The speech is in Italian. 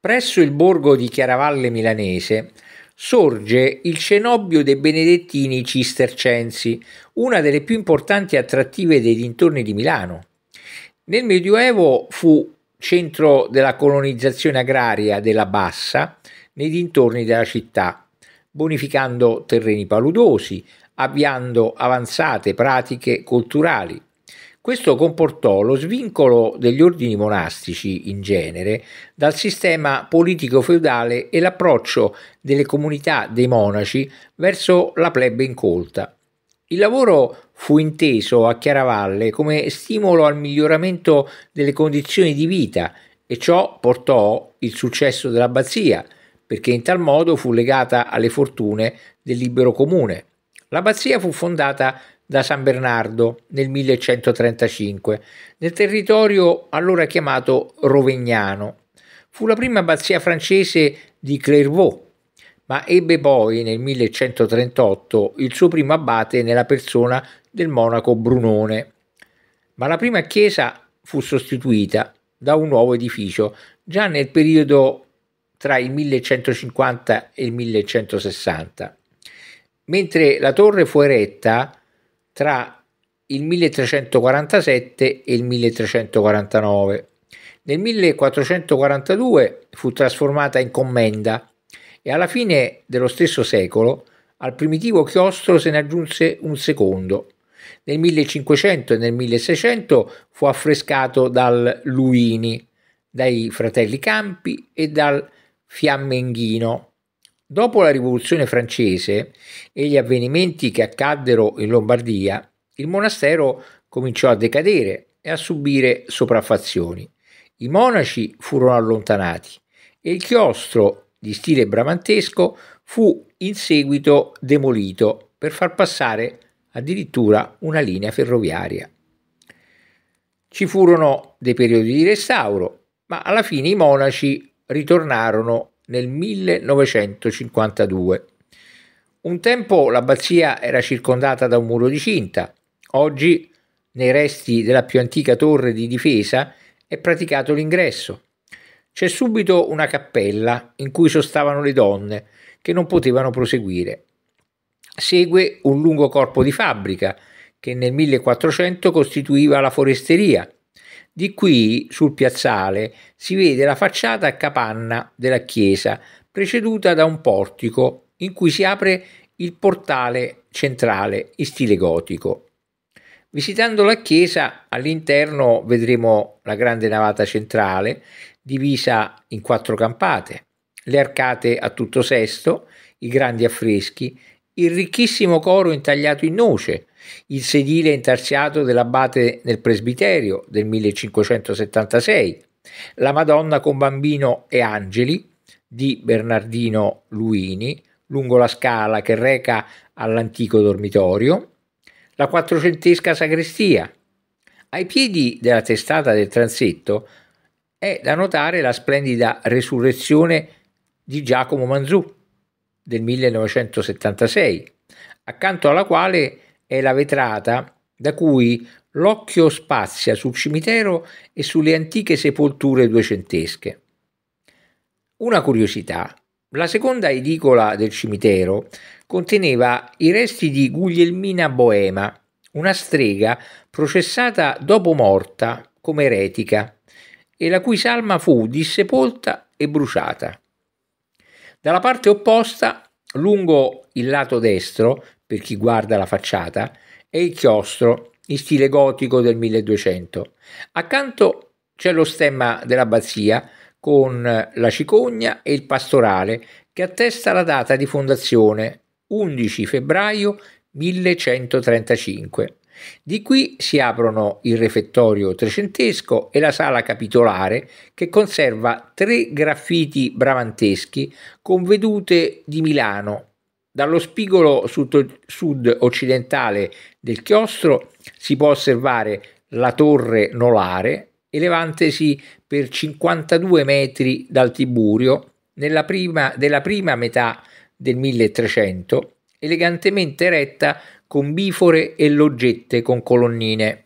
Presso il borgo di Chiaravalle Milanese sorge il cenobio dei benedettini cistercensi, una delle più importanti attrattive dei dintorni di Milano. Nel Medioevo fu centro della colonizzazione agraria della Bassa nei dintorni della città, bonificando terreni paludosi, avviando avanzate pratiche culturali. Questo comportò lo svincolo degli ordini monastici in genere dal sistema politico feudale e l'approccio delle comunità dei monaci verso la plebe incolta. Il lavoro fu inteso a Chiaravalle come stimolo al miglioramento delle condizioni di vita e ciò portò il successo dell'abbazia, perché in tal modo fu legata alle fortune del libero comune. L'abbazia fu fondata da San Bernardo nel 1135, nel territorio allora chiamato Rovegnano. Fu la prima abbazia francese di Clairvaux, ma ebbe poi nel 1138 il suo primo abate nella persona del monaco Brunone. Ma la prima chiesa fu sostituita da un nuovo edificio già nel periodo tra il 1150 e il 1160. Mentre la torre fu eretta, tra il 1347 e il 1349. Nel 1442 fu trasformata in commenda e alla fine dello stesso secolo al primitivo chiostro se ne aggiunse un secondo. Nel 1500 e nel 1600 fu affrescato dal Luini, dai fratelli Campi e dal Fiammenghino. Dopo la rivoluzione francese e gli avvenimenti che accaddero in Lombardia, il monastero cominciò a decadere e a subire sopraffazioni. I monaci furono allontanati e il chiostro di stile bramantesco fu in seguito demolito per far passare addirittura una linea ferroviaria. Ci furono dei periodi di restauro, ma alla fine i monaci ritornarono nel 1952. Un tempo l'abbazia era circondata da un muro di cinta, oggi nei resti della più antica torre di difesa è praticato l'ingresso. C'è subito una cappella in cui sostavano le donne che non potevano proseguire. Segue un lungo corpo di fabbrica che nel 1400 costituiva la foresteria di qui, sul piazzale, si vede la facciata a capanna della chiesa, preceduta da un portico in cui si apre il portale centrale in stile gotico. Visitando la chiesa, all'interno vedremo la grande navata centrale, divisa in quattro campate, le arcate a tutto sesto, i grandi affreschi il ricchissimo coro intagliato in noce, il sedile intarsiato dell'abate nel presbiterio del 1576, la Madonna con bambino e angeli di Bernardino Luini lungo la scala che reca all'antico dormitorio, la quattrocentesca sagrestia. Ai piedi della testata del transetto è da notare la splendida resurrezione di Giacomo Manzù del 1976, accanto alla quale è la vetrata da cui l'occhio spazia sul cimitero e sulle antiche sepolture duecentesche. Una curiosità, la seconda edicola del cimitero conteneva i resti di Guglielmina Boema, una strega processata dopo morta come eretica e la cui salma fu dissepolta e bruciata. Dalla parte opposta, lungo il lato destro, per chi guarda la facciata, è il chiostro in stile gotico del 1200. Accanto c'è lo stemma dell'abbazia con la cicogna e il pastorale che attesta la data di fondazione 11 febbraio 1135. Di qui si aprono il refettorio trecentesco e la sala capitolare che conserva tre graffiti bramanteschi con vedute di Milano. Dallo spigolo sud-occidentale del chiostro si può osservare la torre nolare elevantesi per 52 metri dal Tiburio nella prima, della prima metà del 1300, elegantemente eretta con bifore e loggette con colonnine.